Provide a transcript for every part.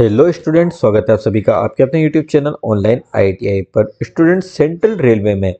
hello student स्वागत है आप सभी का आपके अपने यूट्यूब चैनल ऑनलाइन आईटीआई पर स्टूडेंट सेंट्रल रेलवे में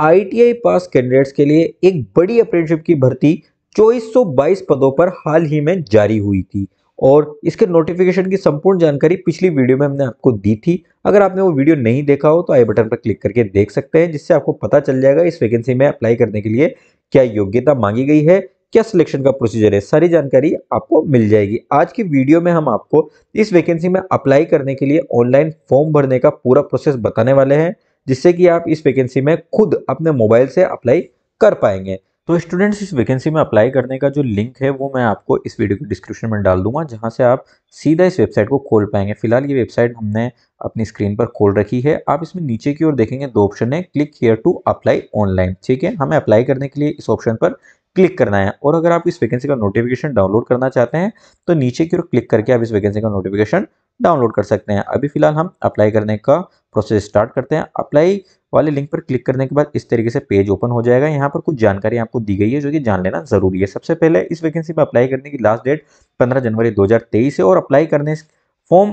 आईटीआई पास कैंडिडेट्स के लिए एक बड़ी अप्रेंटशिप की भर्ती 2422 पदों पर हाल ही में जारी हुई थी और इसके नोटिफिकेशन की संपूर्ण जानकारी पिछली वीडियो में हमने आपको दी थी अगर आपने वो वीडियो नहीं देखा हो तो आई बटन पर क्लिक करके देख सकते हैं जिससे आपको पता चल जाएगा इस वैकेंसी में अप्लाई करने के लिए क्या योग्यता मांगी गई है क्या सिलेक्शन का प्रोसीजर है सारी जानकारी आपको मिल जाएगी आज की वीडियो में हम आपको इस वैकेंसी में अप्लाई करने के लिए ऑनलाइन फॉर्म भरने का पूरा प्रोसेस बताने वाले हैं जिससे कि आप इस वैकेंसी में खुद अपने मोबाइल से अप्लाई कर पाएंगे तो स्टूडेंट्स इस वैकेंसी में अप्लाई करने का जो लिंक है वो मैं आपको इस वीडियो के डिस्क्रिप्शन में डाल दूंगा जहां से आप सीधा इस वेबसाइट को खोल पाएंगे फिलहाल ये वेबसाइट हमने अपनी स्क्रीन पर खोल रखी है आप इसमें नीचे की ओर देखेंगे दो ऑप्शन है click here to apply online ठीक है हमें अप्लाई करने के लिए इस ऑप्शन पर क्लिक करना है और अगर आप इस वैकेंसी का नोटिफिकेशन डाउनलोड करना चाहते हैं तो नीचे की ओर क्लिक करके आप इस वैकेंसी का नोटिफिकेशन डाउनलोड कर सकते हैं अभी फिलहाल हम अप्लाई करने का प्रोसेस स्टार्ट करते हैं अप्लाई वाले लिंक पर क्लिक करने के बाद इस तरीके से पेज ओपन हो जाएगा यहाँ पर कुछ जानकारी आपको दी गई है जो कि जान लेना जरूरी है सबसे पहले इस वैकेंसी में अप्लाई करने की लास्ट डेट 15 जनवरी 2023 है और अप्लाई करने फॉर्म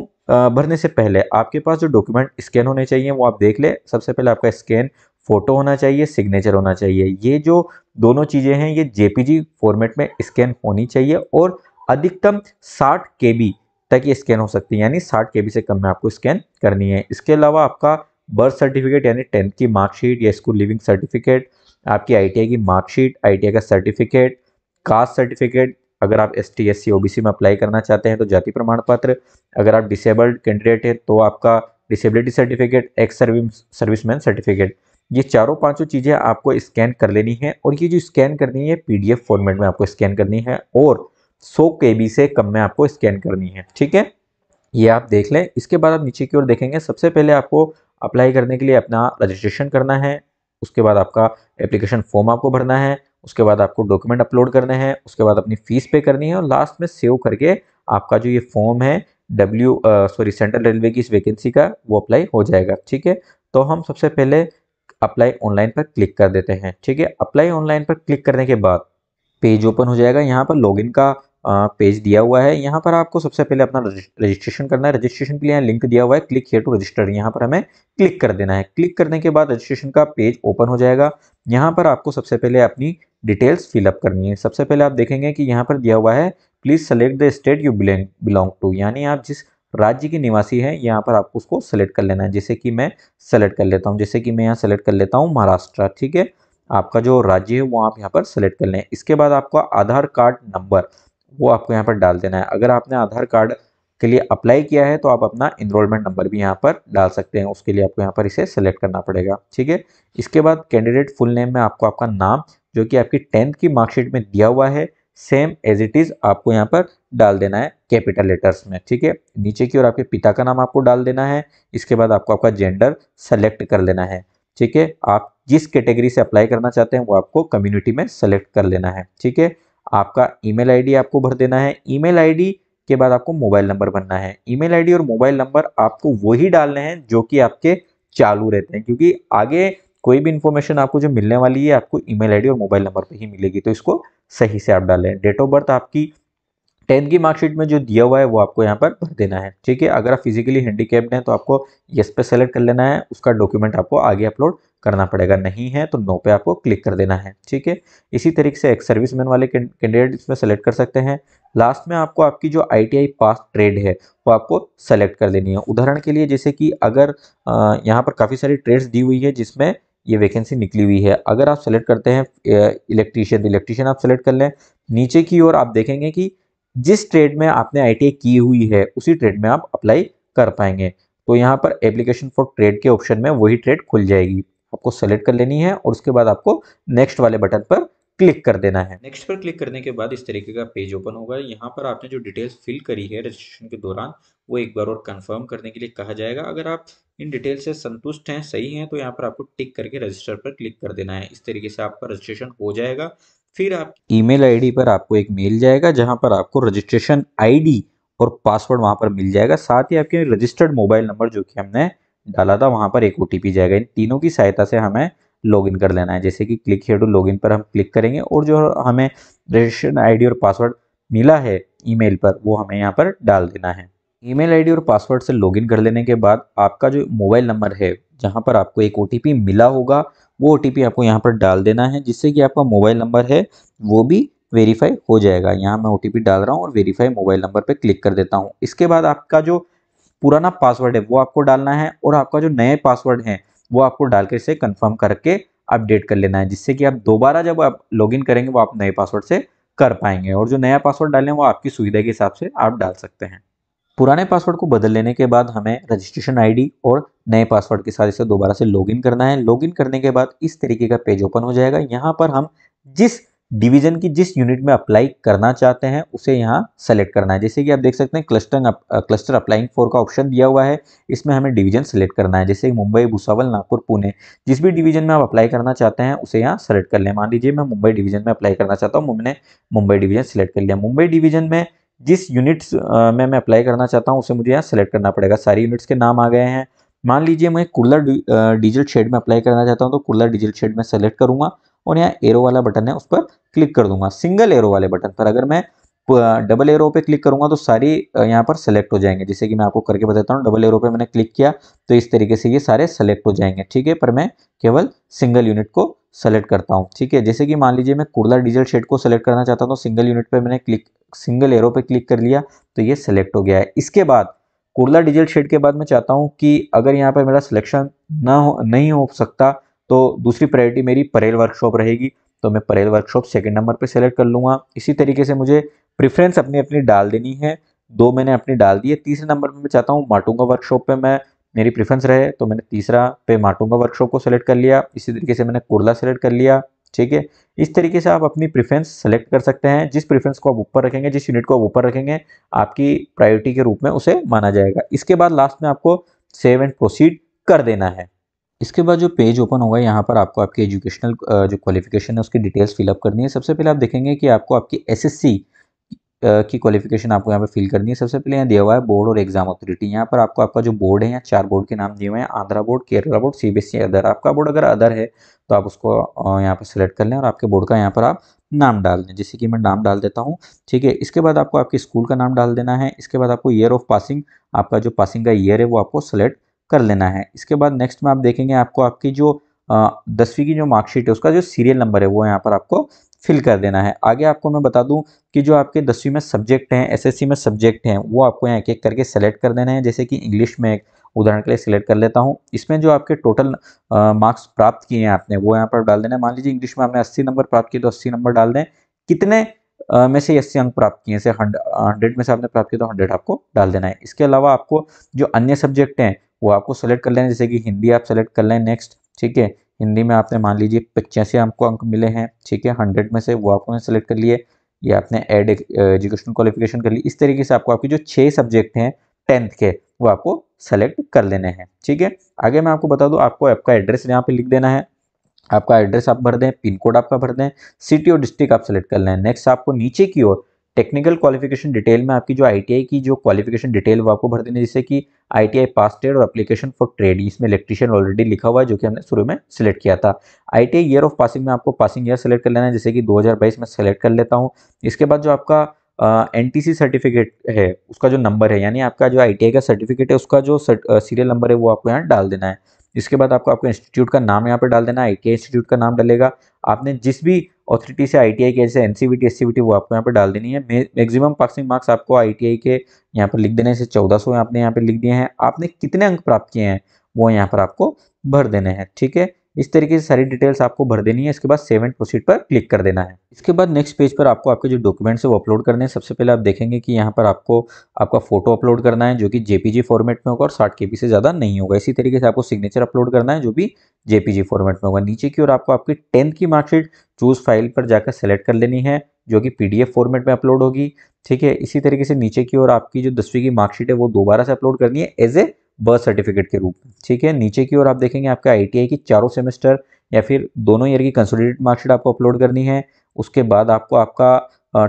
भरने से पहले आपके पास जो डॉक्यूमेंट स्कैन होने चाहिए वो आप देख ले सबसे पहले आपका स्कैन फोटो होना चाहिए सिग्नेचर होना चाहिए ये जो दोनों चीज़ें हैं ये जेपीजी फॉर्मेट में स्कैन होनी चाहिए और अधिकतम 60 के तक ये स्कैन हो सकती है यानी 60 के से कम में आपको स्कैन करनी है इसके अलावा आपका बर्थ सर्टिफिकेट यानी टेंथ की मार्कशीट या स्कूल लिविंग सर्टिफिकेट आपकी आई की मार्कशीट आई का सर्टिफिकेट कास्ट सर्टिफिकेट अगर आप S T S C O B C में अप्लाई करना चाहते हैं तो जाति प्रमाण पत्र अगर आप डिसेबल्ड कैंडिडेट हैं तो आपका disability certificate ex service serviceman certificate ये चारों पांचों चीज़ें आपको स्कैन कर लेनी है और ये जो स्कैन करनी है पीडीएफ फॉर्मेट में आपको स्कैन करनी है और 100 के से कम में आपको स्कैन करनी है ठीक है ये आप देख लें इसके बाद आप नीचे की ओर देखेंगे सबसे पहले आपको अप्लाई करने के लिए अपना रजिस्ट्रेशन करना है उसके बाद आपका एप्लीकेशन फॉर्म आपको भरना है उसके बाद आपको डॉक्यूमेंट अपलोड करने हैं उसके बाद अपनी फ़ीस पे करनी है और लास्ट में सेव करके आपका जो ये फॉर्म है डब्ल्यू सॉरी सेंट्रल रेलवे की इस वैकेंसी का वो अप्लाई हो जाएगा ठीक है तो हम सबसे पहले अप्लाई ऑनलाइन पर क्लिक कर देते हैं ठीक है अप्लाई ऑनलाइन पर क्लिक करने के बाद पेज ओपन हो जाएगा यहाँ पर लॉगिन का पेज दिया हुआ है यहाँ पर आपको सबसे पहले अपना रजिस्ट्रेशन करना है रजिस्ट्रेशन के लिए लिंक दिया हुआ है क्लिक हेयर टू रजिस्टर यहाँ पर हमें क्लिक कर देना है क्लिक करने के बाद रजिस्ट्रेशन का पेज ओपन हो जाएगा यहाँ पर आपको सबसे पहले अपनी डिटेल्स फिलअप करनी है सबसे पहले आप देखेंगे कि यहाँ पर दिया हुआ है please select the state you belong belong to यानी आप जिस राज्य के निवासी है यहाँ पर आपको उसको सेलेक्ट कर लेना है जैसे कि मैं सेलेक्ट कर लेता हूँ जैसे कि मैं यहाँ सेलेक्ट कर लेता हूँ महाराष्ट्र ठीक है आपका जो राज्य है वो आप यहाँ पर सेलेक्ट कर लें इसके बाद आपका आधार कार्ड नंबर वो आपको यहाँ पर डाल देना है अगर आपने आधार कार्ड के लिए अप्लाई किया है तो आप अपना इनरोलमेंट नंबर भी यहाँ पर डाल सकते हैं उसके लिए आपको यहाँ पर इसे सेलेक्ट करना पड़ेगा ठीक है इसके बाद कैंडिडेट फुल नेम में आपको आपका नाम जो कि आपकी टेंथ की मार्कशीट में दिया हुआ है सेम एज इट इज आपको यहाँ पर डाल देना है कैपिटल लेटर्स में ठीक है नीचे की ओर आपके पिता का नाम आपको डाल देना है इसके बाद आपको आपका जेंडर सेलेक्ट कर लेना है ठीक है आप जिस कैटेगरी से अप्लाई करना चाहते हैं वो आपको कम्युनिटी में सेलेक्ट कर लेना है ठीक है आपका ईमेल आईडी आपको भर देना है ईमेल आईडी के बाद आपको मोबाइल नंबर भरना है ईमेल आईडी और मोबाइल नंबर आपको वही डालने हैं जो कि आपके चालू रहते हैं क्योंकि आगे कोई भी इन्फॉर्मेशन आपको जो मिलने वाली है आपको ईमेल आईडी और मोबाइल नंबर पर ही मिलेगी तो इसको सही से आप डालें डेट ऑफ बर्थ आपकी टेंथ की मार्कशीट में जो दिया हुआ है वो आपको यहाँ पर भर देना है ठीक है अगर आप फिजिकली हैंडीकेप्ड हैं तो आपको येस पे सेलेक्ट कर लेना है उसका डॉक्यूमेंट आपको आगे अपलोड करना पड़ेगा नहीं है तो नो पे आपको क्लिक कर देना है ठीक है इसी तरीके से एक मैन वाले कैंडिडेट इसमें सेलेक्ट कर सकते हैं लास्ट में आपको आपकी जो आई पास ट्रेड है वो आपको सेलेक्ट कर देनी है उदाहरण के लिए जैसे कि अगर यहाँ पर काफ़ी सारी ट्रेड्स दी हुई है जिसमें ये वैकेंसी निकली हुई है अगर आप सेलेक्ट करते हैं इलेक्ट्रीशियन इलेक्ट्रीशियन तो आप सेलेक्ट कर लें नीचे की ओर आप देखेंगे कि जिस ट्रेड में आपने आई की हुई है उसी ट्रेड में आप अप्लाई कर पाएंगे तो यहाँ पर एप्लीकेशन फॉर ट्रेड के ऑप्शन में वही ट्रेड खुल जाएगी आपको सेलेक्ट कर लेनी है और उसके बाद आपको नेक्स्ट वाले बटन पर क्लिक कर देना है नेक्स्ट पर क्लिक करने के बाद इस तरीके का पेज ओपन होगा यहाँ पर आपने जो डिटेल्स फिल करी है रजिस्ट्रेशन के दौरान वो एक बार और कंफर्म करने के लिए कहा जाएगा अगर आप इन डिटेल्स से संतुष्ट हैं सही हैं तो यहाँ पर आपको टिक करके रजिस्टर पर क्लिक कर देना है इस तरीके से आपका रजिस्ट्रेशन हो जाएगा फिर आप ईमेल आईडी पर आपको एक मेल जाएगा जहाँ पर आपको रजिस्ट्रेशन आईडी और पासवर्ड वहाँ पर मिल जाएगा साथ ही आपके रजिस्टर्ड मोबाइल नंबर जो कि हमने डाला था वहाँ पर एक ओ जाएगा इन तीनों की सहायता से हमें लॉगिन कर लेना है जैसे कि क्लिक हेयर टू लॉगिन पर हम क्लिक करेंगे और जो हमें रजिस्ट्रेशन आईडी और पासवर्ड मिला है ईमेल पर वो हमें यहाँ पर डाल देना है ईमेल आईडी और पासवर्ड से लॉगिन कर लेने के बाद आपका जो मोबाइल नंबर है जहाँ पर आपको एक ओ मिला होगा वो ओ आपको यहाँ पर डाल देना है जिससे कि आपका मोबाइल नंबर है वो भी वेरीफाई हो जाएगा यहाँ मैं ओ डाल रहा हूँ और वेरीफाई मोबाइल नंबर पर क्लिक कर देता हूँ इसके बाद आपका जो पुराना पासवर्ड है वो आपको डालना है और आपका जो नए पासवर्ड है वो आपको डाल के इसे कन्फर्म करके अपडेट कर लेना है जिससे कि आप दोबारा जब आप इन करेंगे वो आप नए पासवर्ड से कर पाएंगे और जो नया पासवर्ड डालें वो आपकी सुविधा के हिसाब से आप डाल सकते हैं पुराने पासवर्ड को बदल लेने के बाद हमें रजिस्ट्रेशन आईडी और नए पासवर्ड के साथ इसे दोबारा से लॉगिन करना है लॉगिन करने के बाद इस तरीके का पेज ओपन हो जाएगा यहाँ पर हम जिस डिवीजन की जिस यूनिट में अप्लाई करना चाहते हैं उसे यहाँ सेलेक्ट करना है जैसे कि आप देख सकते हैं क्लस्टरिंग क्लस्टर अप्लाइंग फोर का ऑप्शन दिया हुआ है इसमें हमें डिवीजन सेलेक्ट करना है जैसे मुंबई भूसावल नागपुर पुणे जिस भी डिवीजन में आप अप्लाई करना चाहते हैं उसे यहाँ सेलेक्ट कर लें मान लीजिए मैं मुंबई डिवीजन में अप्लाई करना चाहता हूँ मैंने मुंबई डिवीजन सेलेक्ट कर लिया मुंबई डिवीजन में जिस यूनिट्स में मैं अप्लाई करना चाहता हूँ उसे मुझे यहाँ सेलेक्ट करना पड़ेगा सारी यूनिट्स के नाम आ गए हैं मान लीजिए मैं कुल्लर डीजल शेड में अप्लाई करना चाहता हूँ तो कुल्लर डीजल शेड में सेलेक्ट करूंगा और यहाँ एरो वाला बटन है उस पर क्लिक कर दूंगा सिंगल एरो वाले बटन पर अगर मैं डबल एरो पे क्लिक करूंगा तो सारी यहाँ पर सेलेक्ट हो जाएंगे जैसे कि मैं आपको करके बताता हूँ डबल एरो पे मैंने क्लिक किया तो इस तरीके से ये सारे सेलेक्ट हो जाएंगे ठीक है पर मैं केवल सिंगल यूनिट को सेलेक्ट करता हूँ ठीक है जैसे कि मान लीजिए मैं कुर्ला डीजल शेड को सेलेक्ट करना चाहता हूँ तो सिंगल यूनिट पर मैंने क्लिक सिंगल एरो पे क्लिक कर लिया तो ये सेलेक्ट हो गया है इसके बाद कुर्ला डीजल शेड के बाद मैं चाहता हूँ कि अगर यहाँ पर मेरा सिलेक्शन ना हो नहीं हो सकता तो दूसरी प्रायोरिटी मेरी परेल वर्कशॉप रहेगी तो मैं परेल वर्कशॉप सेकेंड नंबर पर सेलेक्ट कर लूँगा इसी तरीके से मुझे प्रेफरेंस अपनी अपनी डाल देनी है दो मैंने अपनी डाल दी है तीसरे नंबर पर मैं चाहता हूँ माटूंगा वर्कशॉप पर मैं मेरी प्रेफरेंस रहे तो मैंने तीसरा पे माटूंगा वर्कशॉप को सेलेक्ट कर लिया इसी तरीके से मैंने कुर्ला सेलेक्ट कर लिया ठीक है इस तरीके से आप अपनी प्रेफरेंस सेलेक्ट कर सकते हैं जिस प्रेफरेंस को आप ऊपर रखेंगे जिस यूनिट को आप ऊपर रखेंगे आपकी प्रायोरिटी के रूप में उसे माना जाएगा इसके बाद लास्ट में आपको सेव एंड प्रोसीड कर देना है इसके बाद जो पेज ओपन होगा यहाँ पर आपको आपकी एजुकेशनल जो क्वालिफिकेशन है उसकी डिटेल्स फिलअप करनी है सबसे पहले आप देखेंगे कि आपको आपकी एसएससी की क्वालिफिकेशन आपको यहाँ पर फिल करनी है सबसे पहले यहाँ दिया हुआ है बोर्ड और एग्जाम अथॉरिटी यहाँ पर आपको आपका जो बोर्ड है यहाँ चार बोर्ड के नाम दिए हुए हैं Andhra board Kerala board C other आपका बोर्ड अगर अदर है तो आप उसको यहाँ पर सिलेक्ट कर लें और आपके बोर्ड का यहाँ पर आप नाम डाल दें जैसे कि मैं नाम डाल देता हूँ ठीक है इसके बाद आपको आपके स्कूल का नाम डाल देना है इसके बाद आपको ईयर ऑफ पासिंग आपका जो पासिंग का ईयर है वो आपको सेलेक्ट कर लेना है इसके बाद नेक्स्ट में आप देखेंगे आपको आपकी जो दसवीं की जो मार्कशीट है उसका जो सीरियल नंबर है वो यहाँ पर आपको फिल कर देना है आगे आपको मैं बता दूं कि जो आपके दसवीं में सब्जेक्ट हैं एसएससी में सब्जेक्ट हैं वो आपको यहाँ एक एक करके सेलेक्ट कर देना है जैसे कि इंग्लिश में एक उदाहरण के लिए सिलेक्ट कर लेता हूँ इसमें जो आपके टोटल मार्क्स प्राप्त किए हैं आपने वो यहाँ पर डाल देना है मान लीजिए इंग्लिश में आपने अस्सी नंबर प्राप्त किए तो अस्सी नंबर डाल दें कितने में से अस्सी अंक प्राप्त किए जैसे हंड्रेड में से आपने प्राप्त किया तो हंड्रेड आपको डाल देना है इसके अलावा आपको जो अन्य सब्जेक्ट हैं वो आपको सेलेक्ट कर लेना जैसे कि हिंदी आप सेलेक्ट कर लें नेक्स्ट ठीक है हिंदी में आपने मान लीजिए पचासी आपको अंक मिले हैं ठीक है हंड्रेड में से वो आपको सेलेक्ट कर लिए या आपने एड एजुकेशन क्वालिफिकेशन कर ली इस तरीके से आपको आपके जो छः सब्जेक्ट हैं टेंथ के वो आपको सेलेक्ट कर लेने हैं ठीक है आगे मैं आपको बता दूँ आपको आपका एड्रेस यहाँ पे लिख देना है आपका एड्रेस आप भर दें पिन कोड आपका भर दें सिटी और डिस्ट्रिक्ट आप सेलेक्ट कर लें नेक्स्ट आपको नीचे की ओर टेक्निकल क्वालिफिकेशन डिटेल में आपकी जो आईटीआई की जो क्वालिफिकेशन डिटेल वो आपको भर देनी है जैसे कि आईटीआई पास टेड और एप्लीकेशन फॉर ट्रेड इसमें इलेक्ट्रिशियन ऑलरेडी लिखा हुआ है जो कि हमने शुरू में सिलेक्ट किया था आईटीआई ईयर ऑफ पासिंग में आपको पासिंग ईयर सेलेक्ट कर लेना है जैसे कि 2022 में सेलेक्ट कर लेता हूँ इसके बाद जो आपका एन टी सी सर्टिफिकेट है उसका जो नंबर है यानी आपका जो आई का सर्टिफिकेट है उसका जो सीरियल नंबर है वो आपको यहाँ डाल देना है इसके बाद आपको आपके इंस्टीट्यूट का नाम यहाँ पर डाल देना है आई इंस्टीट्यूट का नाम डालेगा आपने जिस भी ऑथोरिटी से आई टी आई के जैसे एन सी टी टी वो आपको यहाँ पर डाल देनी है मैक्सिमम पासिंग मार्क्स आपको आई टी आई के यहाँ पर लिख देने से चौदह सौ आपने यहाँ पर लिख दिए हैं आपने कितने अंक प्राप्त किए हैं वो यहाँ पर आपको भर देने हैं ठीक है इस तरीके से सारी डिटेल्स आपको भर देनी है इसके बाद सेव एंड प्रोसीड पर क्लिक कर देना है इसके बाद नेक्स्ट पेज पर आपको आपके जो डॉक्यूमेंट्स है वो अपलोड करने हैं सबसे पहले आप देखेंगे कि यहाँ पर आपको आपका फोटो अपलोड करना है जो कि जेपीजी फॉर्मेट में होगा और साठ के से ज़्यादा नहीं होगा इसी तरीके से आपको सिग्नेचर अपलोड करना है जो भी जेपीजी फॉर्मेट में होगा नीचे की ओर आपको आपकी टेंथ की मार्कशीट चूज फाइल पर जाकर सेलेक्ट कर लेनी है जो कि पी फॉर्मेट में अपलोड होगी ठीक है इसी तरीके से नीचे की ओर आपकी जो दसवीं की मार्कशीट है वो दोबारा से अपलोड करनी है एज ए बर्थ सर्टिफिकेट के रूप में ठीक है नीचे की ओर आप देखेंगे आपका आई की चारों सेमेस्टर या फिर दोनों ईयर की कंसोलिडेटेड मार्कशीट आपको अपलोड करनी है उसके बाद आपको आपका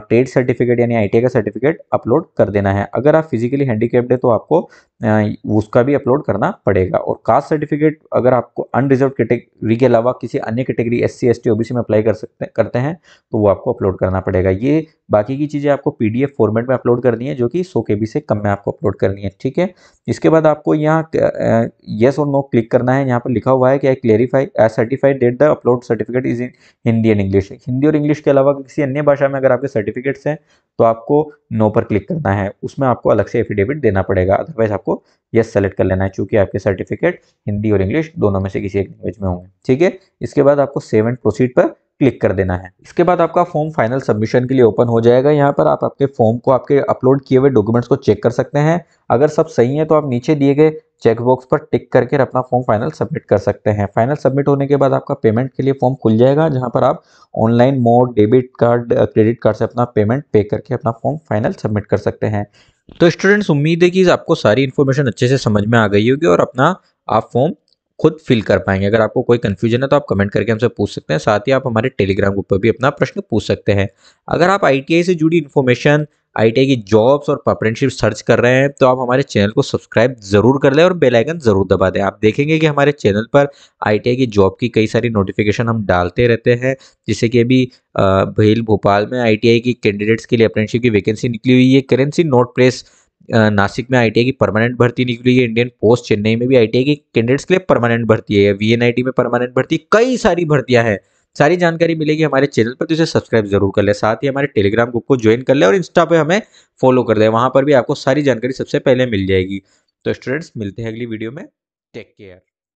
ट्रेड सर्टिफिकेट यानी आई का सर्टिफिकेट अपलोड कर देना है अगर आप फिजिकली हैंडीकेप्ड है तो आपको उसका भी अपलोड करना पड़ेगा और कास्ट सर्टिफिकेट अगर आपको अनरिजर्व कैटेगरी के अलावा किसी अन्य category S C S T O B C में अप्लाई कर सकते करते हैं तो वो आपको अपलोड करना पड़ेगा ये बाकी की चीज़ें आपको पी डी एफ फॉर्मेट में अपलोड करनी है जो कि सौ के बी से कम में आपको अपलोड करनी है ठीक है इसके बाद आपको यहाँ येस और नो क्लिक करना है यहाँ पर लिखा हुआ है कि I clarify certified that the upload certificate is in Hindi and English Hindi और इंग्लिश के अलावा किसी अन्य भाषा में अगर आपके सर्टिफिकेट्स हैं तो आपको नो पर क्लिक करना है उसमें आपको अलग से एफिडेविट देना पड़ेगा अदरवाइज आपको आपको यस सेलेक्ट कर लेना है चूंकि आपके सर्टिफिकेट हिंदी और इंग्लिश दोनों में से किसी एक लैंग्वेज में होंगे ठीक है इसके बाद आपको सेवन प्रोसीड पर क्लिक कर देना है इसके बाद आपका फॉर्म फाइनल सबमिशन के लिए ओपन हो जाएगा यहाँ पर आप आपके फॉर्म को आपके अपलोड किए हुए डॉक्यूमेंट्स को चेक कर सकते हैं अगर सब सही है तो आप नीचे दिए गए चेकबॉक्स पर टिक करके अपना फॉर्म फाइनल सबमिट कर सकते हैं फाइनल सबमिट होने के बाद आपका पेमेंट के लिए फॉर्म खुल जाएगा जहाँ पर आप online mode debit card credit card से अपना पेमेंट पे करके अपना फॉर्म फाइनल सबमिट कर सकते हैं तो स्टूडेंट्स उम्मीद है कि आपको सारी इन्फॉर्मेशन अच्छे से समझ में आ गई होगी और अपना आप फॉर्म खुद फिल कर पाएंगे अगर आपको कोई कन्फ्यूजन है तो आप कमेंट करके हमसे पूछ सकते हैं साथ ही आप हमारे टेलीग्राम ग्रुप पर भी अपना प्रश्न पूछ सकते हैं अगर आप आई से जुड़ी इन्फॉर्मेशन आई की जॉब्स और पार्टनरशिप सर्च कर रहे हैं तो आप हमारे चैनल को सब्सक्राइब ज़रूर कर लें और बेल आइकन ज़रूर दबा दें आप देखेंगे कि हमारे चैनल पर आई की जॉब की कई सारी नोटिफिकेशन हम डालते रहते हैं जैसे कि अभी भेल भोपाल में आई की कैंडिडेट्स के लिए अप्रेंटशिप की वैकेंसी निकली हुई है करेंसी नोट प्लेस नासिक में आईटीआई की परमानेंट भर्ती निकली है इंडियन पोस्ट चेन्नई में भी आई की कैंडिडेट्स के लिए परमानेंट भर्ती है वीएनआईटी में परमानेंट भर्ती कई सारी भर्तियां हैं सारी जानकारी मिलेगी हमारे चैनल पर तो इसे सब्सक्राइब जरूर कर ले साथ ही हमारे टेलीग्राम ग्रुप को ज्वाइन कर ले और इंस्टा पे हमें फॉलो कर ले वहाँ पर भी आपको सारी जानकारी सबसे पहले मिल जाएगी तो स्टूडेंट्स मिलते हैं अगली वीडियो में टेक केयर